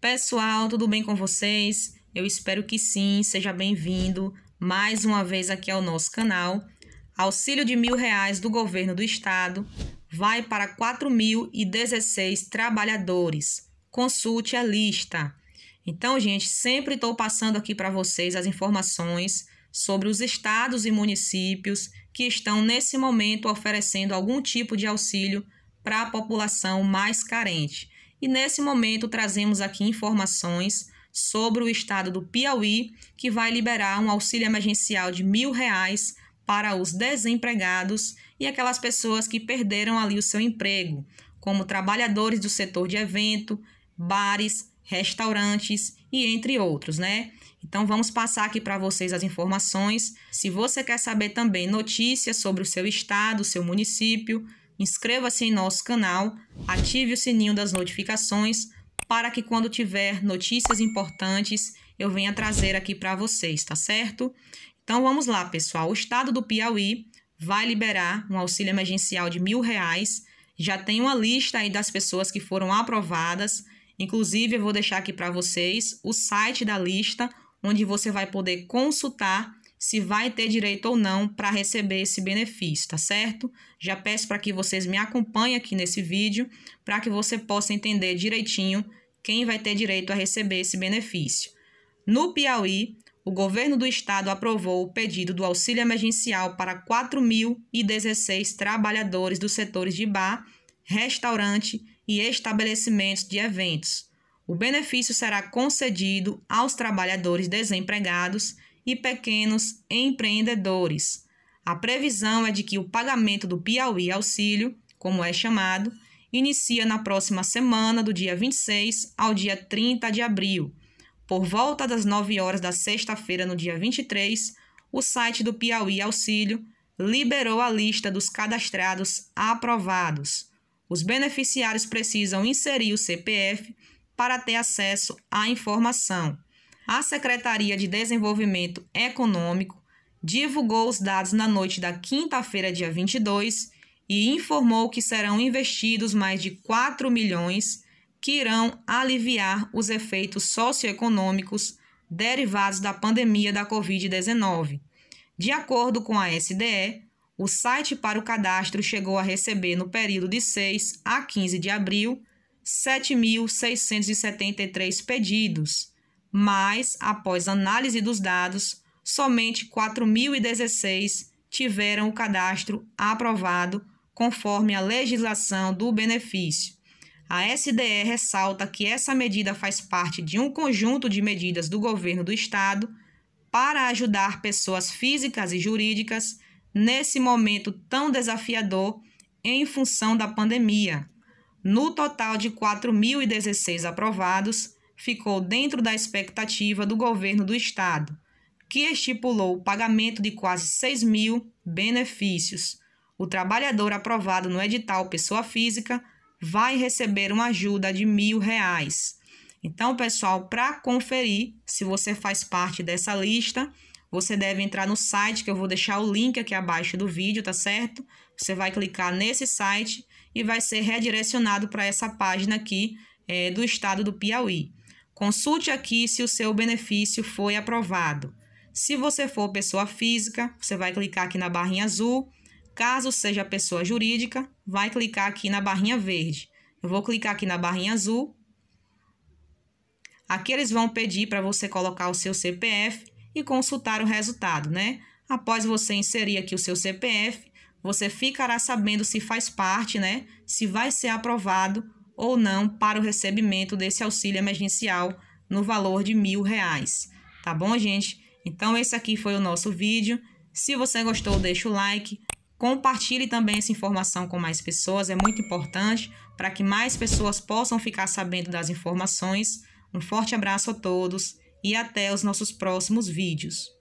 Pessoal, tudo bem com vocês? Eu espero que sim, seja bem-vindo mais uma vez aqui ao nosso canal. Auxílio de mil reais do governo do estado vai para 4.016 trabalhadores. Consulte a lista. Então, gente, sempre estou passando aqui para vocês as informações sobre os estados e municípios que estão nesse momento oferecendo algum tipo de auxílio para a população mais carente e nesse momento trazemos aqui informações sobre o estado do Piauí, que vai liberar um auxílio emergencial de mil reais para os desempregados e aquelas pessoas que perderam ali o seu emprego, como trabalhadores do setor de evento, bares, restaurantes e entre outros, né? Então vamos passar aqui para vocês as informações. Se você quer saber também notícias sobre o seu estado, o seu município, Inscreva-se em nosso canal, ative o sininho das notificações para que quando tiver notícias importantes eu venha trazer aqui para vocês, tá certo? Então vamos lá, pessoal. O estado do Piauí vai liberar um auxílio emergencial de mil reais. Já tem uma lista aí das pessoas que foram aprovadas. Inclusive, eu vou deixar aqui para vocês o site da lista, onde você vai poder consultar se vai ter direito ou não para receber esse benefício, tá certo? Já peço para que vocês me acompanhem aqui nesse vídeo para que você possa entender direitinho quem vai ter direito a receber esse benefício. No Piauí, o governo do estado aprovou o pedido do auxílio emergencial para 4.016 trabalhadores dos setores de bar, restaurante e estabelecimentos de eventos. O benefício será concedido aos trabalhadores desempregados e pequenos empreendedores. A previsão é de que o pagamento do Piauí Auxílio, como é chamado, inicia na próxima semana, do dia 26 ao dia 30 de abril. Por volta das 9 horas da sexta-feira, no dia 23, o site do Piauí Auxílio liberou a lista dos cadastrados aprovados. Os beneficiários precisam inserir o CPF para ter acesso à informação a Secretaria de Desenvolvimento Econômico divulgou os dados na noite da quinta-feira, dia 22, e informou que serão investidos mais de 4 milhões que irão aliviar os efeitos socioeconômicos derivados da pandemia da Covid-19. De acordo com a SDE, o site para o cadastro chegou a receber, no período de 6 a 15 de abril, 7.673 pedidos mas após análise dos dados, somente 4.016 tiveram o cadastro aprovado conforme a legislação do benefício. A SDE ressalta que essa medida faz parte de um conjunto de medidas do governo do estado para ajudar pessoas físicas e jurídicas nesse momento tão desafiador em função da pandemia. No total de 4.016 aprovados, ficou dentro da expectativa do governo do estado, que estipulou o pagamento de quase 6 mil benefícios. O trabalhador aprovado no edital pessoa física vai receber uma ajuda de mil reais. Então, pessoal, para conferir se você faz parte dessa lista, você deve entrar no site que eu vou deixar o link aqui abaixo do vídeo, tá certo? Você vai clicar nesse site e vai ser redirecionado para essa página aqui é, do estado do Piauí. Consulte aqui se o seu benefício foi aprovado. Se você for pessoa física, você vai clicar aqui na barrinha azul. Caso seja pessoa jurídica, vai clicar aqui na barrinha verde. Eu vou clicar aqui na barrinha azul. Aqui eles vão pedir para você colocar o seu CPF e consultar o resultado, né? Após você inserir aqui o seu CPF, você ficará sabendo se faz parte, né? Se vai ser aprovado ou não para o recebimento desse auxílio emergencial no valor de mil reais. Tá bom, gente? Então, esse aqui foi o nosso vídeo. Se você gostou, deixa o like. Compartilhe também essa informação com mais pessoas, é muito importante para que mais pessoas possam ficar sabendo das informações. Um forte abraço a todos e até os nossos próximos vídeos.